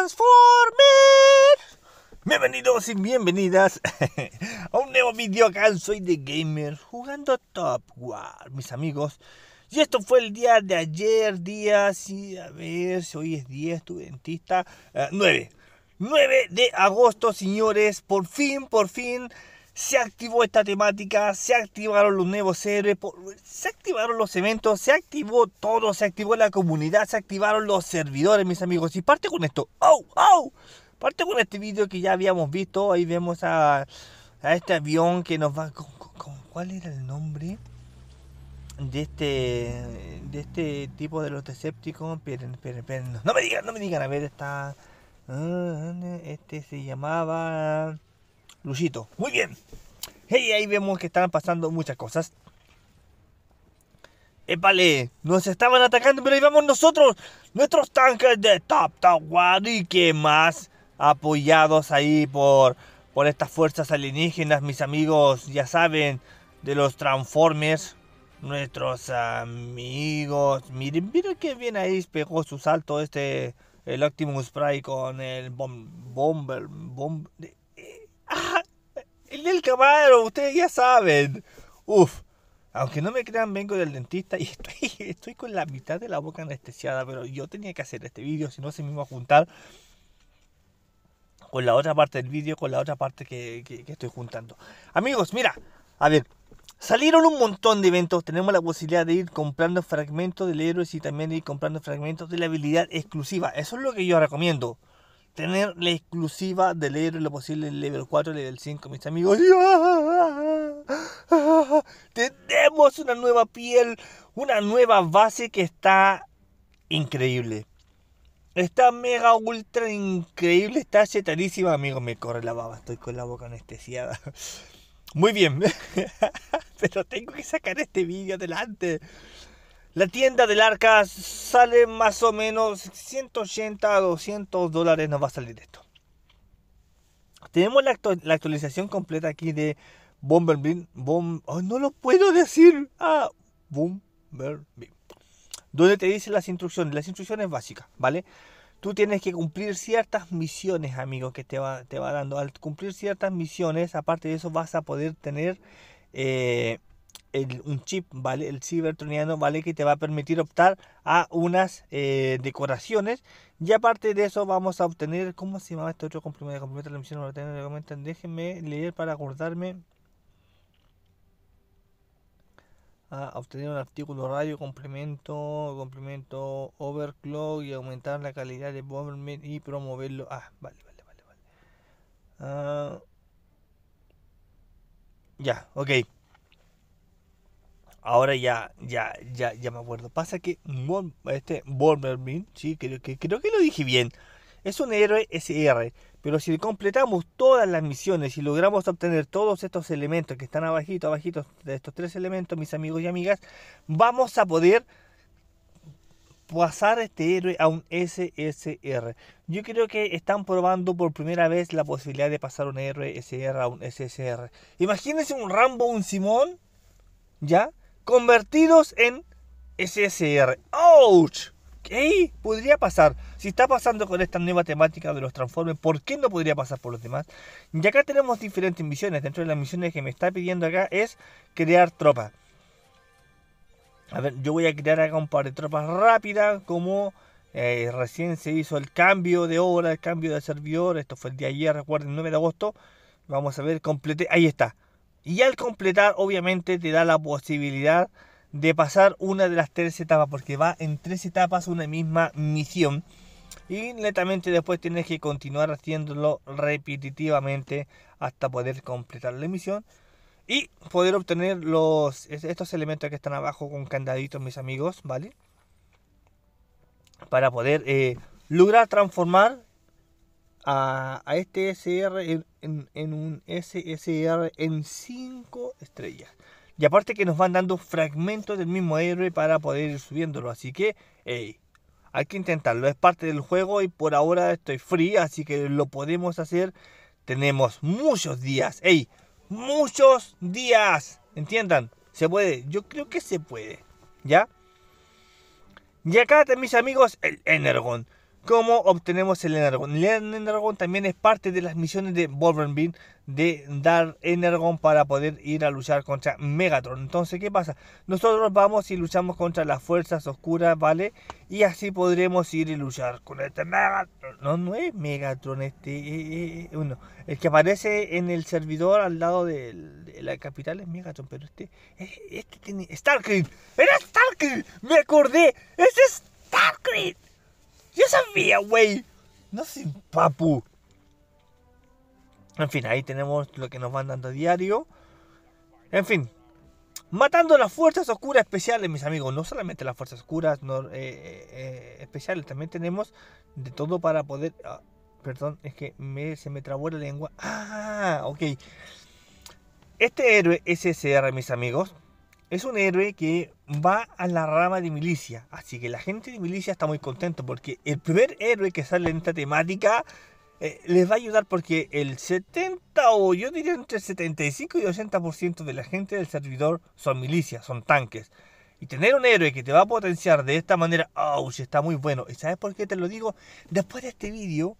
Transformer. Bienvenidos y bienvenidas a un nuevo video acá Soy de Gamer jugando Top War, mis amigos. Y esto fue el día de ayer, día, y a ver, si hoy es 10, tu dentista, 9. 9 de agosto, señores, por fin, por fin se activó esta temática, se activaron los nuevos seres, se activaron los eventos, se activó todo, se activó la comunidad, se activaron los servidores, mis amigos. Y parte con esto. oh oh Parte con este vídeo que ya habíamos visto. Ahí vemos a, este avión que nos va... Con, ¿Cuál era el nombre? de este de este tipo de los escépticos. No, no, me digan, no me digan. A ver, está. Ah, este se llamaba. Luchito. Muy bien. Hey, ahí vemos que están pasando muchas cosas. Epale, nos estaban atacando, pero ahí vamos nosotros. Nuestros tanques de Top y que más apoyados ahí por, por estas fuerzas alienígenas, mis amigos, ya saben, de los Transformers. Nuestros amigos. Miren, miren que bien ahí pegó su salto este. El Optimus Prime con el Bomber el camarón, ustedes ya saben. Uf, aunque no me crean, vengo del dentista y estoy, estoy con la mitad de la boca anestesiada, pero yo tenía que hacer este vídeo, si no se me iba a juntar con la otra parte del vídeo, con la otra parte que, estoy juntando. Amigos, mira, a ver, salieron un montón de eventos, tenemos la posibilidad de ir comprando fragmentos del héroe y también de ir comprando fragmentos de la habilidad exclusiva, eso es lo que yo recomiendo tener la exclusiva de leer lo posible en level 4, level 5, mis amigos. Tenemos una nueva piel, una nueva base que está increíble. Está mega ultra increíble, está chetadísima. amigo. Me corre la baba, estoy con la boca anestesiada. Muy bien, pero tengo que sacar este vídeo adelante. La tienda del arca sale más o menos 180 a 200 dólares nos va a salir esto. Tenemos la, actualización completa aquí de Bomberbin. no lo puedo decir. Ah, bomberbeam. Donde te dice las instrucciones. Las instrucciones básicas, ¿vale? Tú tienes que cumplir ciertas misiones, amigo, que te va, te va dando. Al cumplir ciertas misiones, aparte de eso, vas a poder tener... Eh, un chip, ¿vale? El cibertroniano, ¿vale? Que te va a permitir optar a unas eh, decoraciones. Y aparte de eso vamos a obtener, ¿cómo se llama este otro complemento? complemento Déjenme leer para acordarme. a obtener un artículo radio complemento complemento overclock y aumentar la calidad de Bomberman y promoverlo ah vale vale vale vale ah, ya ok ahora ya, ya, ya, ya me acuerdo. Pasa que este Wolverine, sí, creo que, creo que lo dije bien, es un héroe SR. Pero si completamos todas las misiones y logramos obtener todos estos elementos que están abajito, abajito de estos tres elementos, mis amigos y amigas, vamos a poder pasar este héroe a un SSR. Yo creo que están probando por primera vez la posibilidad de pasar un héroe SR a un SSR. Imagínense un Rambo, un Simón, ¿ya? convertidos en SSR. ¡Ouch! ¿Qué podría pasar? Si está pasando con esta nueva temática de los transformes, ¿por qué no podría pasar por los demás? Y acá tenemos diferentes misiones. Dentro de las misiones que me está pidiendo acá es crear tropas. A ver, yo voy a crear acá un par de tropas rápidas, como eh, recién se hizo el cambio de hora, el cambio de servidor. Esto fue el día de ayer, recuerden, 9 de agosto. Vamos a ver, completé. Ahí está. Y al completar, obviamente, te da la posibilidad de pasar una de las tres etapas, porque va en tres etapas una misma misión. Y netamente después tienes que continuar haciéndolo repetitivamente hasta poder completar la misión y poder obtener los, estos elementos que están abajo con candaditos, mis amigos, ¿vale? Para poder eh, lograr transformar a, este SR en, un SSR en 5 estrellas. Y aparte que nos van dando fragmentos del mismo héroe para poder ir subiéndolo. Así que, hay que intentarlo. Es parte del juego y por ahora estoy free, así que lo podemos hacer. Tenemos muchos días. Ey, muchos días. Entiendan, se puede. Yo creo que se puede. ¿Ya? Y acá, mis amigos, el Energon. ¿Cómo obtenemos el Energon? El Energon también es parte de las misiones de Wolverine de dar Energon para poder ir a luchar contra Megatron. Entonces, ¿qué pasa? Nosotros vamos y luchamos contra las fuerzas oscuras, ¿vale? Y así podremos ir y luchar con este Megatron. No, no es Megatron este. uno. Eh, eh, eh, el que aparece en el servidor al lado de, la capital es Megatron, pero este. Este tiene. ¡Starkid! ¡Era Starkid! ¡Me acordé! ¡Es Starkid! Yo sabía, güey. No sin papu. En fin, ahí tenemos lo que nos van dando a diario. En fin. Matando las fuerzas oscuras especiales, mis amigos. No solamente las fuerzas oscuras eh, eh, eh, especiales. También tenemos de todo para poder... Ah, perdón, es que se me trabó la lengua. Ah, ok. Este héroe SSR, mis amigos, es un héroe que va a la rama de milicia. Así que la gente de milicia está muy contento porque el primer héroe que sale en esta temática eh, les va a ayudar porque el 70 o yo diría entre 75 y 80% de la gente del servidor son milicias, son tanques. Y tener un héroe que te va a potenciar de esta manera, ¡oh! Está muy bueno. ¿Y sabes por qué te lo digo? Después de este vídeo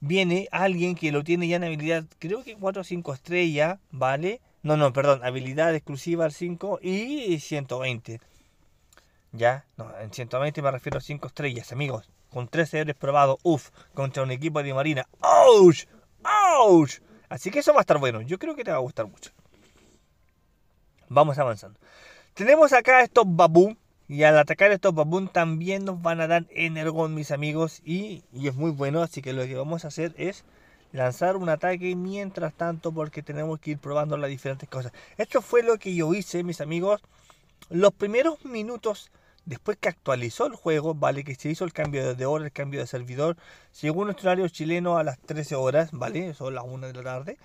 viene alguien que lo tiene ya en habilidad, creo que 4 o 5 estrellas, ¿vale? No, no, perdón, habilidad exclusiva al 5 y 120. Ya, no, en 120 me refiero a 5 estrellas, amigos. Con 13 seres probado, uff, contra un equipo de Marina. ¡Ouch! ¡Ouch! Así que eso va a estar bueno. Yo creo que te va a gustar mucho. Vamos avanzando. Tenemos acá estos babú. Y al atacar estos babú también nos van a dar energón, mis amigos. y, es muy bueno. Así que lo que vamos a hacer es lanzar un ataque mientras tanto porque tenemos que ir probando las diferentes cosas. Esto fue lo que yo hice, mis amigos. Los primeros minutos después que actualizó el juego, vale, que se hizo el cambio de hora, el cambio de servidor, según nuestro horario chileno a las 13 horas, vale, son las 1 de la tarde.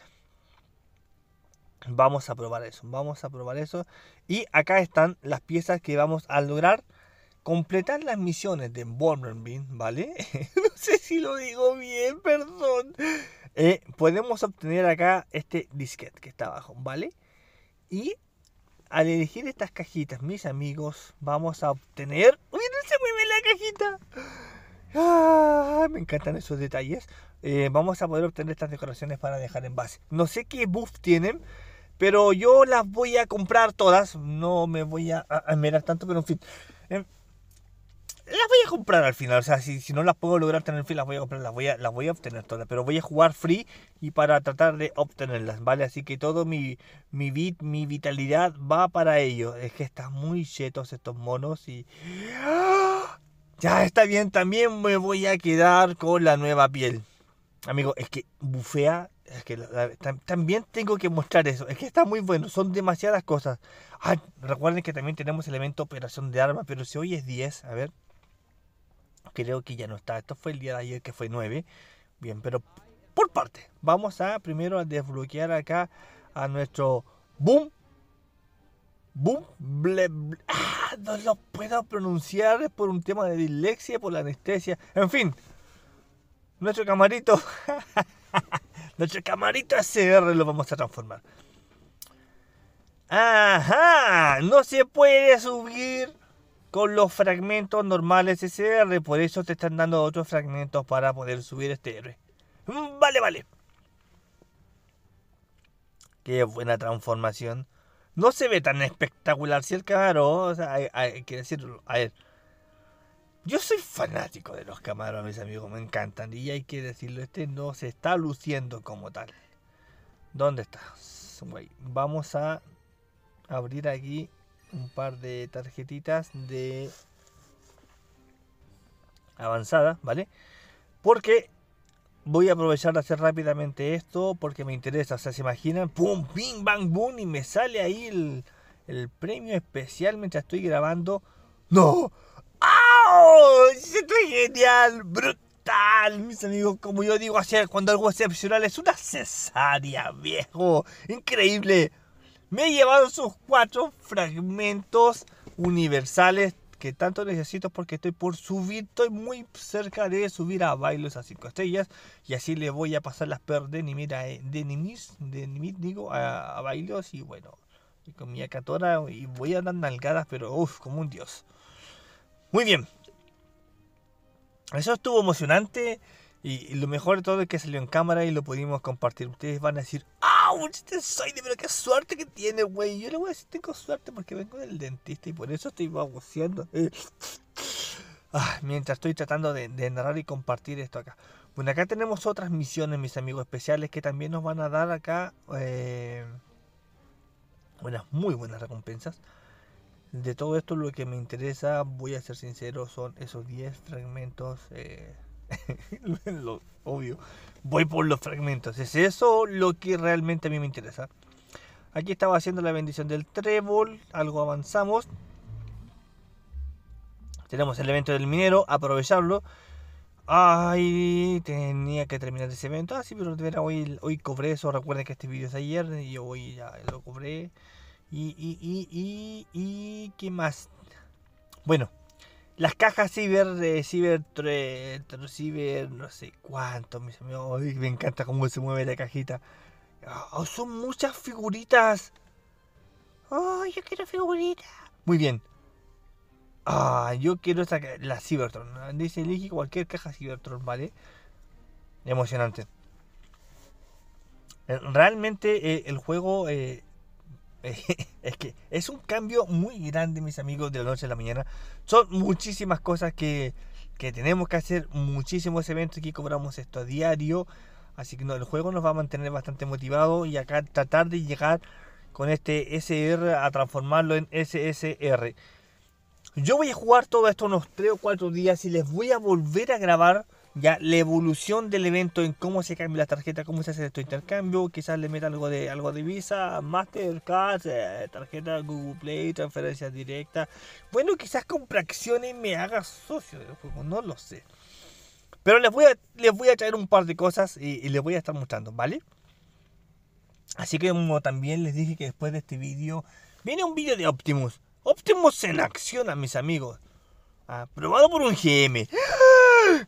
Vamos a probar eso, vamos a probar eso. Y acá están las piezas que vamos a lograr completar las misiones de Bomberman, ¿vale? no sé si lo digo bien, perdón. Eh, podemos obtener acá este disquete que está abajo, ¿vale? Y al elegir estas cajitas, mis amigos, vamos a obtener... ¡Uy, no se mueve la cajita! Ah, me encantan esos detalles. Eh, vamos a poder obtener estas decoraciones para dejar en base. No sé qué buff tienen, pero yo las voy a comprar todas. No me voy a, mirar tanto, pero en fin. Em, las voy a comprar al final. O sea, si, si no las puedo lograr tener fin, las voy a comprar, las voy a, obtener todas. Pero voy a jugar free y para tratar de obtenerlas, ¿vale? Así que todo mi, mi, bit, mi vitalidad va para ello. Es que están muy chetos estos monos y... ¡Ah! Ya está bien, también me voy a quedar con la nueva piel. Amigo, es que bufea es que también tengo que mostrar eso. Es que está muy bueno. Son demasiadas cosas. Ah, recuerden que también tenemos elemento operación de armas. Pero si hoy es 10, a ver. Creo que ya no está. Esto fue el día de ayer que fue 9. Bien, pero por parte. Vamos a primero a desbloquear acá a nuestro boom. Boom. ah, no lo puedo pronunciar por un tema de dislexia, por la anestesia. En fin. Nuestro camarito. nuestro camarito SR lo vamos a transformar. Ajá. No se puede subir con los fragmentos normales SR, por eso te están dando otros fragmentos para poder subir este R mm, Vale, vale. Qué buena transformación. No se ve tan espectacular, si el Camaro, hay, que decirlo. A ver, yo soy fanático de los camarones, mis amigos, me encantan. Y hay que decirlo, este no se está luciendo como tal. ¿Dónde está? Vamos a abrir aquí un par de tarjetitas de avanzada, ¿vale? Porque voy a aprovechar de hacer rápidamente esto porque me interesa. O sea, se imaginan, pum, bing, bang, boom, y me sale ahí el, premio especial mientras estoy grabando. ¡No! ah, ¡Esto genial! ¡Brutal! Mis amigos, como yo digo cuando algo excepcional es una cesárea, viejo. ¡Increíble! me llevado esos cuatro fragmentos universales que tanto necesito porque estoy por subir, estoy muy cerca de subir a bailos a cinco estrellas y así le voy a pasar las per de Nimir eh, de de digo, a, bailos y bueno, y con mi acatora y voy a dar nalgadas, pero uff, como un dios. Muy bien. Eso estuvo emocionante y, lo mejor de todo es que salió en cámara y lo pudimos compartir. Ustedes van a decir, este soy pero qué suerte que tiene, güey. Yo le voy a decir tengo suerte porque vengo del dentista y por eso estoy baboseando. Eh. Ah, mientras estoy tratando de, narrar y compartir esto acá. Bueno, acá tenemos otras misiones, mis amigos especiales, que también nos van a dar acá eh, buenas, muy buenas recompensas. De todo esto, lo que me interesa, voy a ser sincero, son esos 10 fragmentos. Eh, lo, obvio, voy por los fragmentos. Es eso lo que realmente a mí me interesa. Aquí estaba haciendo la bendición del trébol, algo avanzamos. Tenemos el evento del minero, aprovecharlo. Ay, tenía que terminar ese evento. Ah, sí, pero hoy, hoy cobré eso. Recuerden que este video es ayer y yo hoy ya lo cobré. y, y, ¿qué más? Bueno, las cajas ciber, de ciber, no sé cuánto, me, me encanta cómo se mueve la cajita. Oh, son muchas figuritas. Oh, yo quiero figuritas. Muy bien. Ah, yo quiero sacar la Cybertron. Dice, elige cualquier caja Cybertron, ¿vale? Emocionante. Eh, realmente eh, el juego eh, es que es un cambio muy grande, mis amigos, de la noche a la mañana. Son muchísimas cosas que, tenemos que hacer, muchísimos eventos que cobramos esto a diario. Así que no, el juego nos va a mantener bastante motivado y acá tratar de llegar con este SR a transformarlo en SSR. Yo voy a jugar todo esto unos 3 o 4 días y les voy a volver a grabar ya la evolución del evento en cómo se cambia la tarjeta, cómo se hace este intercambio, quizás le meta algo de algo de Visa, Mastercard, eh, tarjeta Google Play, transferencia directa Bueno, quizás con Y me haga socio del juego, no lo sé. Pero les voy a, les voy a traer un par de cosas y, les voy a estar mostrando, ¿vale? Así que como también les dije que después de este vídeo viene un vídeo de Optimus. Optimus en acción a mis amigos. Aprobado ah, por un GM. ¡Ah!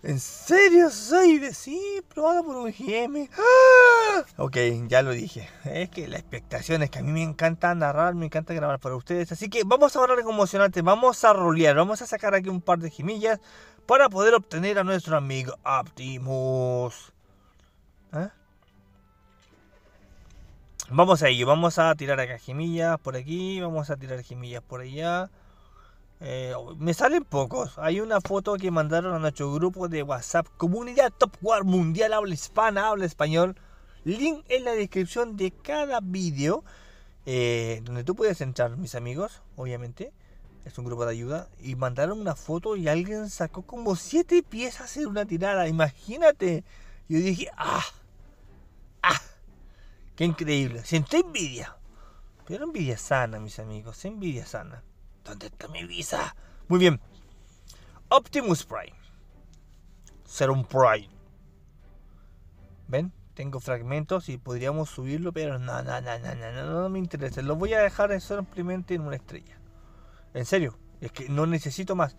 ¿En serio soy de sí, probado por un GM? ¡Ah! Ok, ya lo dije. Es que la expectación es que a mí me encanta narrar, me encanta grabar para ustedes. Así que vamos a hablar de emocionante, vamos a rolear, vamos a sacar aquí un par de gemillas para poder obtener a nuestro amigo Optimus. ¿Ah? Vamos a ello, vamos a tirar acá gemillas por aquí, vamos a tirar gemillas por allá. Eh, me salen pocos. Hay una foto que mandaron a nuestro grupo de WhatsApp, Comunidad Top War Mundial Habla Hispana, Habla Español. Link en la descripción de cada video eh, donde tú puedes entrar, mis amigos, obviamente. Es un grupo de ayuda. Y mandaron una foto y alguien sacó como siete piezas en una tirada. Imagínate. Yo dije, ¡ah! ¡ah! ¡Qué increíble! Sentí envidia. Pero envidia sana, mis amigos. Envidia sana. ¿Dónde está mi visa? Muy bien. Optimus Prime. Ser un Prime. ¿Ven? Tengo fragmentos y podríamos subirlo, pero no, no, no, no, no, no, me interesa. Lo voy a dejar simplemente en una estrella. En serio, es que no necesito más.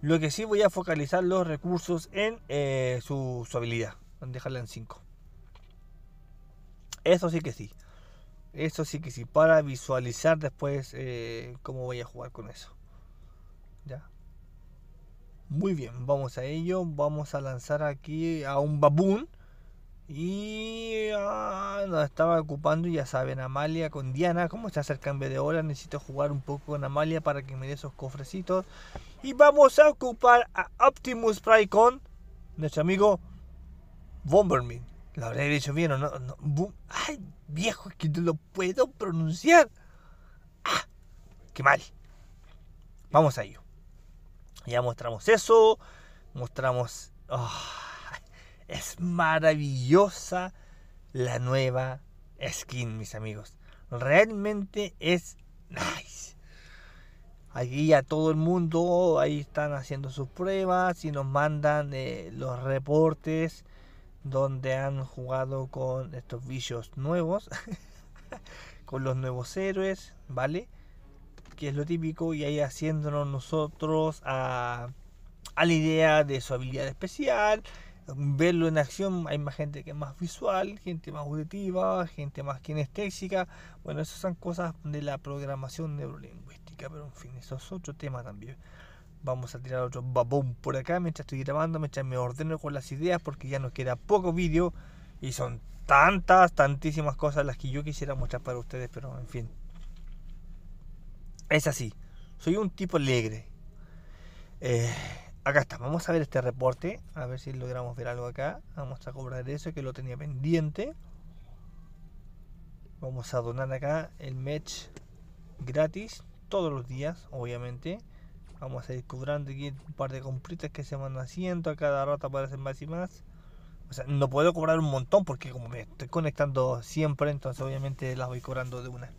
Lo que sí voy a focalizar los recursos en eh, su, su habilidad. Dejarla en 5. Eso sí que sí. Eso sí que sí, para visualizar después eh, cómo voy a jugar con eso. ¿Ya? Muy bien, vamos a ello. Vamos a lanzar aquí a un baboon. Y ah, nos estaba ocupando, ya saben, Amalia con Diana. ¿Cómo se hace el cambio de hora? Necesito jugar un poco con Amalia para que me dé esos cofrecitos. Y vamos a ocupar a Optimus Prime con nuestro amigo Bomberman. Lo habré dicho bien o no. Ay, viejo, es que no lo puedo pronunciar. Ah, qué mal. Vamos a ello. Ya mostramos eso. Mostramos. Ah, es maravillosa la nueva skin, mis amigos. Realmente es nice. Aquí ya todo el mundo, ahí están haciendo sus pruebas y nos mandan eh, los reportes donde han jugado con estos bichos nuevos, con los nuevos héroes, ¿vale? Que es lo típico, y ahí haciéndonos nosotros a, a la idea de su habilidad especial, verlo en acción, hay más gente que es más visual, gente más auditiva, gente más kinestésica. Bueno, esas son cosas de la programación neurolingüística, pero en fin, eso es otro tema también. Vamos a tirar otro babón por acá mientras estoy grabando, mientras me ordeno con las ideas porque ya nos queda poco vídeo y son tantas, tantísimas cosas las que yo quisiera mostrar para ustedes, pero en fin. Es así, soy un tipo alegre. Eh, acá está, vamos a ver este reporte, a ver si logramos ver algo acá. Vamos a cobrar eso que lo tenía pendiente. Vamos a donar acá el match gratis todos los días, obviamente. Vamos a ir cobrando aquí un par de compritas que se van haciendo. A cada rato aparecen más y más. O sea, no puedo cobrar un montón porque como me estoy conectando siempre, entonces obviamente las voy cobrando de una.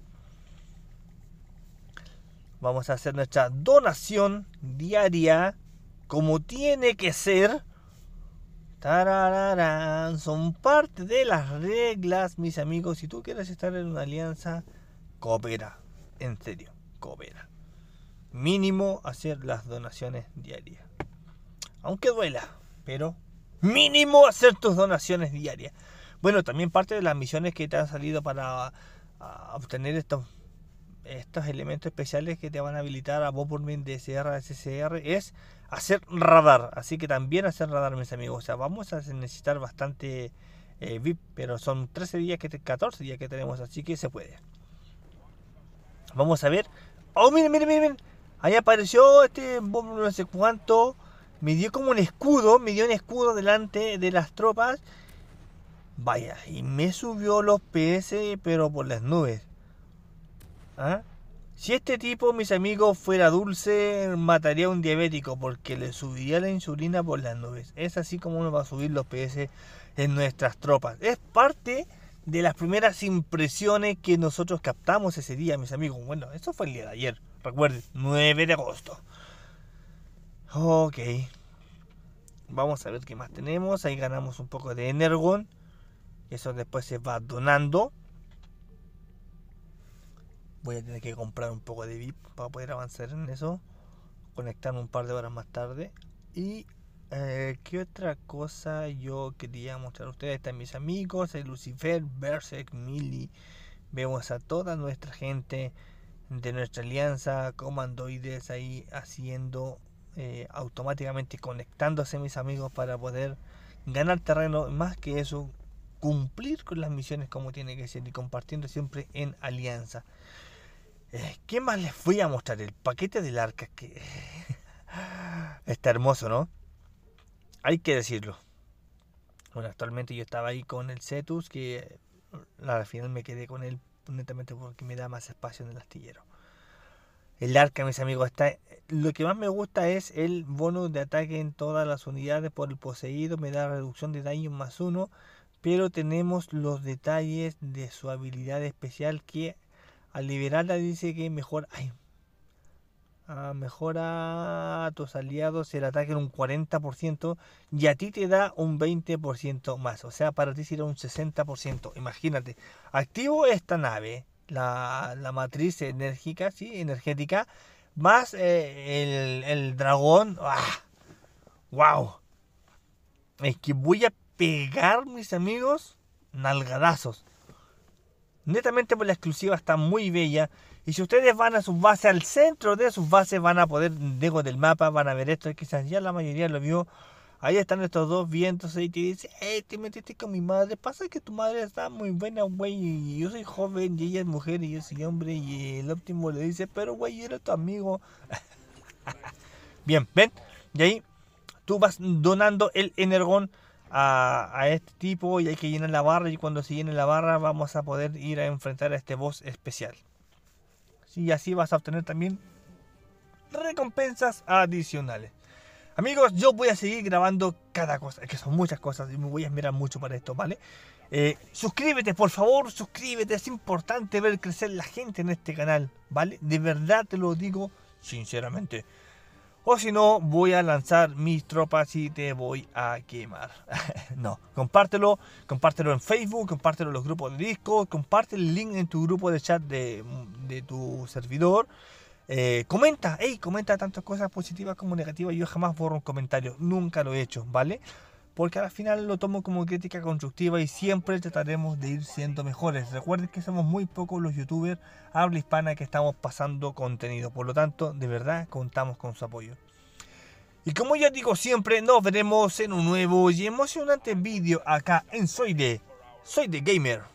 Vamos a hacer nuestra donación diaria como tiene que ser. Tarararán. Son parte de las reglas, mis amigos. Si tú quieres estar en una alianza, coopera. En serio, coopera mínimo hacer las donaciones diarias. Aunque duela, pero mínimo hacer tus donaciones diarias. Bueno, también parte de las misiones que te han salido para ah, obtener estos, estos elementos especiales que te van a habilitar a vos de SR a SCR es hacer radar. Así que también hacer radar, mis amigos. O sea, vamos a necesitar bastante eh, VIP, pero son 13 días, que te, 14 días que tenemos, así que se puede. Vamos a ver. Oh, miren, miren, miren. miren Ahí apareció este no sé cuánto, me dio como un escudo, me dio un escudo delante de las tropas. Vaya, y me subió los PS, pero por las nubes. ¿Ah? Si este tipo, mis amigos, fuera dulce, mataría a un diabético porque le subiría la insulina por las nubes. Es así como uno va a subir los PS en nuestras tropas. Es parte de las primeras impresiones que nosotros captamos ese día, mis amigos. Bueno, eso fue el día de ayer, recuerden, 9 de agosto. Ok. Vamos a ver qué más tenemos. Ahí ganamos un poco de Energon. Eso después se va donando. Voy a tener que comprar un poco de VIP para poder avanzar en eso. Conectarme un par de horas más tarde. Y eh, ¿Qué otra cosa yo quería mostrar a ustedes? Están mis amigos, el Lucifer, Berserk, Mili. Vemos a toda nuestra gente de nuestra alianza, comandoides ahí haciendo eh, automáticamente conectándose mis amigos para poder ganar terreno. Más que eso, cumplir con las misiones como tiene que ser y compartiendo siempre en alianza. Eh, ¿Qué más les fui a mostrar? El paquete del arca que está hermoso, ¿no? hay que decirlo. Bueno, actualmente yo estaba ahí con el Cetus, que mm, al final me quedé con él netamente porque me da más espacio en el astillero. El arca, mis amigos, está. Lo que más me gusta es el bonus de ataque en todas las unidades por el poseído. Me da reducción de daño más uno. Pero tenemos los detalles de su habilidad especial que al liberarla dice que mejor. hay mejora a tus aliados el ataque en un 40% y a ti te da un 20% más. O sea, para ti será un 60%. Imagínate, activo esta nave, la, la matriz enérgica, ¿sí? energética, más eh, el, el, dragón. ¡Wow! ¡ah! Es que voy a pegar, mis amigos, nalgadazos netamente por la exclusiva, está muy bella. Y si ustedes van a sus bases, al centro de sus bases, van a poder, dejo del mapa, van a ver esto, quizás ya la mayoría lo vio. Ahí están estos dos vientos y te dice, eh te metiste con mi madre, pasa que tu madre está muy buena, güey, y yo soy joven, y ella es mujer, y yo soy hombre, y el óptimo le dice, pero güey, yo era tu amigo. Bien, ven, y ahí tú vas donando el energón a, este tipo y hay que llenar la barra y cuando se llene la barra vamos a poder ir a enfrentar a este boss especial. Y así vas a obtener también recompensas adicionales. Amigos, yo voy a seguir grabando cada cosa, que son muchas cosas y me voy a esmerar mucho para esto, ¿vale? Eh, suscríbete, por favor, suscríbete, es importante ver crecer la gente en este canal, ¿vale? De verdad te lo digo sinceramente. O si no, voy a lanzar mis tropas y te voy a quemar. no, compártelo, compártelo en Facebook, compártelo en los grupos de Discord, comparte el link en tu grupo de chat de, tu servidor. Eh, comenta, hey, comenta tantas cosas positivas como negativas. Yo jamás borro un comentario, nunca lo he hecho, ¿vale? porque al final lo tomo como crítica constructiva y siempre trataremos de ir siendo mejores. Recuerden que somos muy pocos los youtubers habla hispana que estamos pasando contenido, por lo tanto, de verdad contamos con su apoyo. Y como ya digo siempre, nos veremos en un nuevo y emocionante vídeo acá en Soy de Soy de Gamer.